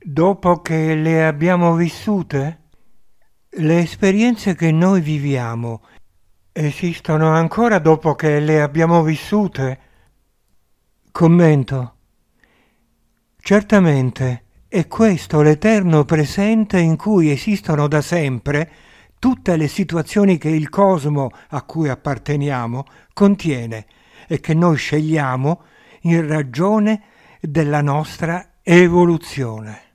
dopo che le abbiamo vissute? Le esperienze che noi viviamo esistono ancora dopo che le abbiamo vissute? Commento. Certamente è questo l'eterno presente in cui esistono da sempre tutte le situazioni che il cosmo a cui apparteniamo contiene e che noi scegliamo in ragione della nostra evoluzione.